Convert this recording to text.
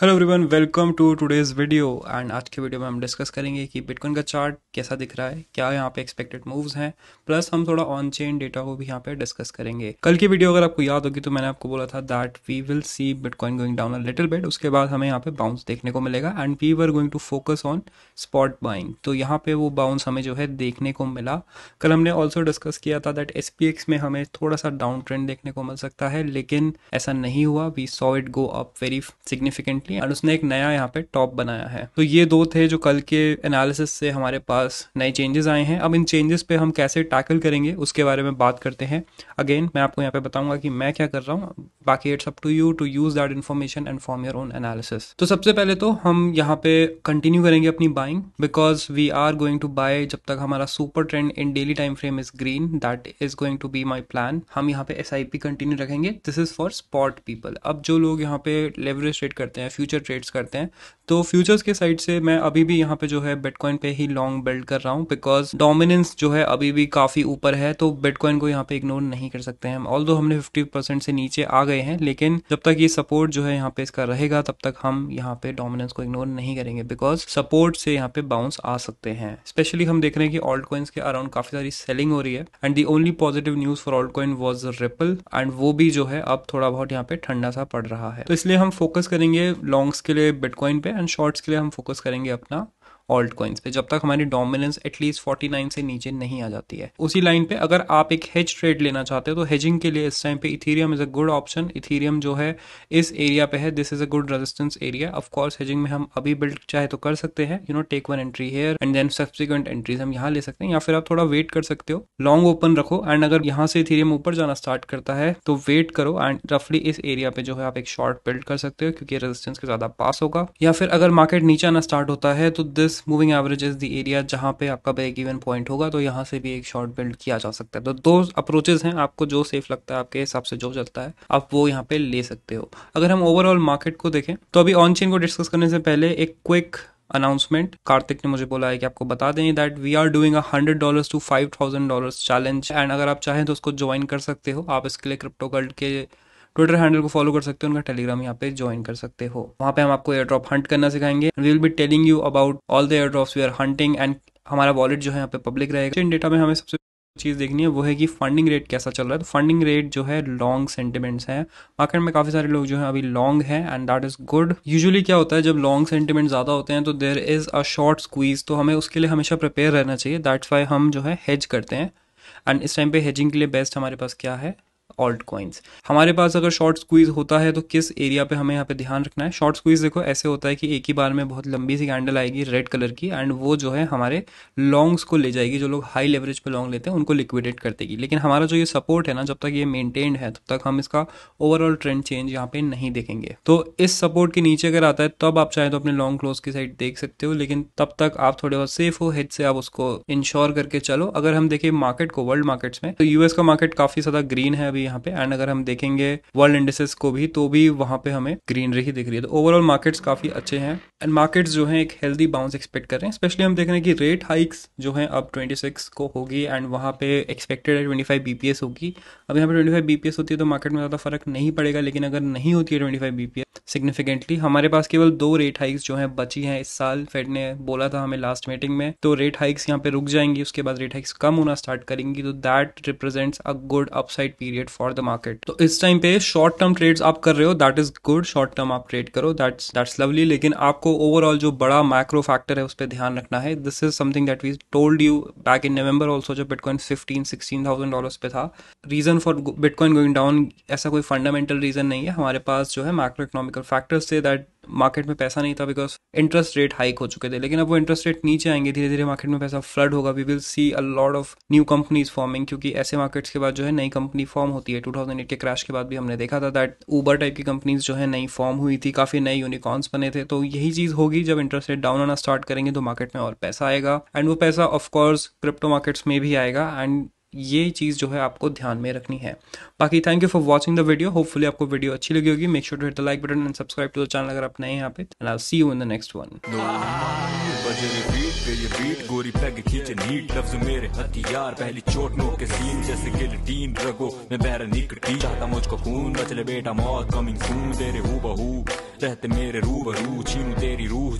hello everyone welcome to today's video and आज के video में हम डिस्कस करेंगे कि बिटकॉइन का चार्ट कैसा दिख रहा है क्या यहाँ पे एक्सपेक्टेड मूव्स हैं प्लस हम थोड़ा ऑन चेन डेटा को भी यहाँ पे डिस्कस करेंगे कल की वीडियो अगर आपको याद होगी तो मैंने आपको बोला था that we will see bitcoin going down a little bit उसके बाद हमें यहाँ पे बाउंस देखने को मिलेगा and we were going to focus on spot buying तो यहाँ पे वो बाउंस हमें जो है देखने को मिला कल हमने ऑल्सो डिस्कस किया था दैट एस में हमें थोड़ा सा डाउन ट्रेंड देखने को मिल सकता है लेकिन ऐसा नहीं हुआ we saw it go up very significantly हैं एंड उसने एक नया यहाँ पे टॉप बनाया है तो ये दो थे जो कल के एनालिसिस से हमारे पास नए चेंजेस आए हैं अब इन चेंजेस पे हम कैसे टैकल करेंगे उसके बारे में बात करते हैं अगेन मैं आपको यहाँ पे बताऊंगा कि मैं क्या कर रहा हूँ बाकी it's up to you to use that information and form your own analysis तो सबसे पहले तो हम यहाँ पे कंटिन्यू करेंगे अपनी buying because we are going to buy जब तक हमारा super trend in daily time frame is green that is going to be my plan हम यहाँ पे एस कंटिन्यू रखेंगे this is for spot people अब जो लोग यहाँ पे लेवरेज ट्रेड करते हैं फ्यूचर ट्रेड्स करते हैं तो फ्यूचर्स के साइड से मैं अभी भी यहाँ पे जो है बिटकॉइन पे ही लॉन्ग बिल्ड कर रहा हूँ बिकॉज डोमिनेंस जो है अभी भी काफ़ी ऊपर है तो बिटकॉइन को यहाँ पे इग्नोर नहीं कर सकते हैं ऑल हमने फिफ्टी परसेंट से नीचे आ गए हैं लेकिन जब तक ये सपोर्ट जो है यहाँ पे इसका रहेगा तब तक हम यहाँ पे डोमिनेंस को इग्नोर नहीं करेंगे बिकॉज सपोर्ट से यहाँ पे बाउंस आ सकते हैं स्पेशली हम देख रहे हैं कि ऑल्ट कॉइन्स के अराउंड काफ़ी सारी सेलिंग हो रही है and the only positive news for alt coin was ripple and वो भी जो है अब थोड़ा बहुत यहाँ पे ठंडा सा पड़ रहा है तो इसलिए हम फोकस करेंगे लॉन्ग्स के लिए बिटकॉइन पे एंड शॉर्ट्स के लिए हम फोकस करेंगे अपना ऑल्ट कॉइन्स पे जब तक हमारी डोमिनेंस एटलीस्ट 49 से नीचे नहीं आ जाती है उसी लाइन पे अगर आप एक हेज ट्रेड लेना चाहते हो तो हेजिंग के लिए इस टाइम पे Ethereum is a good option Ethereum जो है इस एरिया पे है this is a good resistance area of course hedging में हम अभी बिल्ड चाहे तो कर सकते हैं you know take one entry here and then subsequent entries हम यहाँ ले सकते हैं या फिर आप थोड़ा वेट कर सकते हो लॉन्ग ओपन रखो एंड अगर यहाँ से इथीरियम ऊपर जाना स्टार्ट करता है तो वेट करो एंड रफली इस एरिया पे जो है आप एक शॉर्ट बिल्ड कर सकते हो क्योंकि रेजिस्टेंस के ज्यादा पास होगा या फिर अगर मार्केट नीचे आना स्टार्ट होता है तो this averages moving averages the area जहाँ पे आपका ब्रेक इवन पॉइंट होगा तो यहाँ से भी एक शॉर्ट बिल्ड किया जा सकता है तो दो अप्रोचेज हैं आपको जो सेफ लगता है आपके हिसाब से जो चलता है आप वो यहाँ पे ले सकते हो अगर हम ओवरऑल मार्केट को देखें तो अभी ऑन चेन को डिस्कस करने से पहले एक क्विक अनाउंसमेंट कार्तिक ने मुझे बोला है कि आपको बता दें that we are doing hundred dollars to five thousand dollars challenge and अगर आप चाहें तो उसको ज्वाइन कर सकते हो आप इसके लिए क्रिप्टो गर्ल्ड के ट्विटर हैंडल को फॉलो कर सकते हो उनका टेलीग्राम यहाँ पे ज्वाइन कर सकते हो वहाँ पे हम आपको एयर ड्रॉप हंट करना सिखाएंगे we will be telling you about all the airdrop we are hunting and हमारा वॉलेट जो है यहाँ पे पब्लिक रहेगा इन डेटा में हमें सबसे चीज़ देखनी है वो है कि फंडिंग रेट कैसा चल रहा है तो फंडिंग रेट जो है लॉन्ग सेंटिमेंट्स है मार्केट में काफ़ी सारे लोग जो है अभी लॉन्ग है and that is good usually क्या होता है जब लॉन्ग सेंटिमेंट ज़्यादा होते हैं तो there is a short squeeze तो हमें उसके लिए हमेशा प्रिपेयर रहना चाहिए दैट्स वाई हम जो है हेज करते हैं एंड इस टाइम पे हेजिंग के लिए बेस्ट हमारे पास क्या है ऑल्ट कॉइन्स हमारे पास अगर शॉर्ट स्क्वीज होता है तो किस एरिया पे हमें यहाँ पे ध्यान रखना है शॉर्ट स्क्वीज देखो ऐसे होता है कि एक ही बार में बहुत लंबी सी कैंडल आएगी रेड कलर की एंड वो जो है हमारे लॉन्ग्स को ले जाएगी जो लोग हाई लेवरेज पे लॉन्ग लेते हैं उनको लिक्विडेट कर देगी लेकिन हमारा जो ये सपोर्ट है ना जब तक ये मेनटेन्ड है तब तक हम इसका ओवरऑल ट्रेंड चेंज यहाँ पे नहीं देखेंगे तो इस सपोर्ट के नीचे अगर आता है तब आप चाहे तो अपने लॉन्ग क्लोज की साइड देख सकते हो लेकिन तब तक आप थोड़े बहुत सेफ हो हेड से आप उसको इंश्योर करके चलो अगर हम देखें मार्केट को वर्ल्ड मार्केट्स में तो यूएस का मार्केट काफी ज्यादा ग्रीन है अभी यहाँ पे एंड अगर हम देखेंगे वर्ल्ड इंडिसेस को भी तो भी वहां पे हमें ग्रीनरी ही दिख रही है तो ओवरऑल मार्केट्स काफी अच्छे हैं एंड मार्केट्स जो हैं एक हेल्दी बाउंस एक्सपेक्ट कर रहे हैं स्पेशली हम देख रहे हैं कि रेट हाइक्स जो है अब 26 को होगी एंड वहाँ पे एक्सपेक्टेड है 25 बीपीएस होगी अब यहाँ पे 25 बीपीएस होती है तो मार्केट में ज़्यादा फर्क नहीं पड़ेगा लेकिन अगर नहीं होती है 25 बीपीएस सिग्निफिकेंटली हमारे पास केवल दो रेट हाइक्स जो हैं बची हैं इस साल फेड ने बोला था हमें लास्ट मीटिंग में तो रेट हाइक्स यहाँ पे रुक जाएंगी उसके बाद रेट हाइक्स कम होना स्टार्ट करेंगी तो that represents a good upside period for the market तो इस टाइम पे शॉर्ट टर्म ट्रेड्स आप कर रहे हो that is good short term आप ट्रेड करो दैट्स दैट्स लवली लेकिन आपको ओवरऑल जो बड़ा मैक्रो फैक्टर है उस पर ध्यान रखना है this is something that we told you back in November also जो bitcoin fifteen sixteen thousand dollar पे था reason for bitcoin going down ऐसा कोई फंडामेंटल रीजन नहीं है हमारे पास जो है मैक्रो इकोनॉमिक इकोनॉमिकल फैक्टर्स थे दैट मार्केट में पैसा नहीं था बिकॉज इंटरेस्ट रेट हाइक हो चुके थे लेकिन अब वो इंटरेस्ट रेट नीचे आएंगे धीरे धीरे मार्केट में पैसा फ्लड होगा we will see a lot of new companies forming क्योंकि ऐसे मार्केट्स के बाद जो है नई कंपनी फॉर्म होती है टू के क्रैश के बाद भी हमने देखा था दैट ऊबर टाइप की कंपनीज जो है नई फॉर्म हुई थी काफ़ी नए यूनिकॉर्स बने थे तो यही चीज़ होगी जब इंटरेस्ट रेट डाउन आना स्टार्ट करेंगे तो मार्केट में और पैसा आएगा एंड वो पैसा ऑफकोर्स क्रिप्टो मार्केट्स में भी आएगा एंड ये चीज़ जो है आपको ध्यान में रखनी है बाकी thank you for watching the video hopefully आपको वीडियो अच्छी लगी होगी make sure to hit the like button and subscribe to the channel अगर आप नए यहाँ पे and I see you in the next one गोरी पैग खींचे नीट लफ्ज मेरे हथियार पहली चोट नो के सीन जैसे गिल गिलटीन रगो मैं बहरा निकटी चाहता मुझको खून बचले बेटा मौत कमिंग सून तेरे हु बहू रहते मेरे रू बहू छीनू तेरी रूह